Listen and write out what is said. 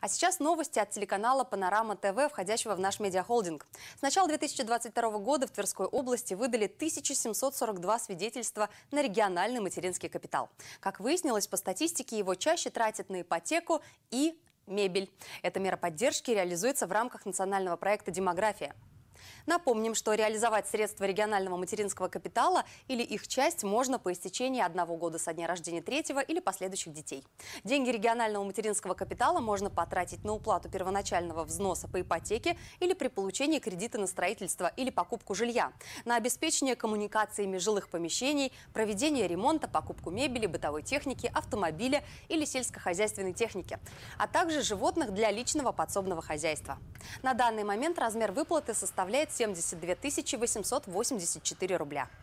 А сейчас новости от телеканала «Панорама ТВ», входящего в наш медиахолдинг. С начала 2022 года в Тверской области выдали 1742 свидетельства на региональный материнский капитал. Как выяснилось, по статистике его чаще тратят на ипотеку и мебель. Эта мера поддержки реализуется в рамках национального проекта «Демография». Напомним, что реализовать средства регионального материнского капитала или их часть можно по истечении одного года со дня рождения третьего или последующих детей. Деньги регионального материнского капитала можно потратить на уплату первоначального взноса по ипотеке или при получении кредита на строительство или покупку жилья, на обеспечение коммуникациями жилых помещений, проведение ремонта, покупку мебели, бытовой техники, автомобиля или сельскохозяйственной техники, а также животных для личного подсобного хозяйства. На данный момент размер выплаты составляет составляет 72 884 рубля.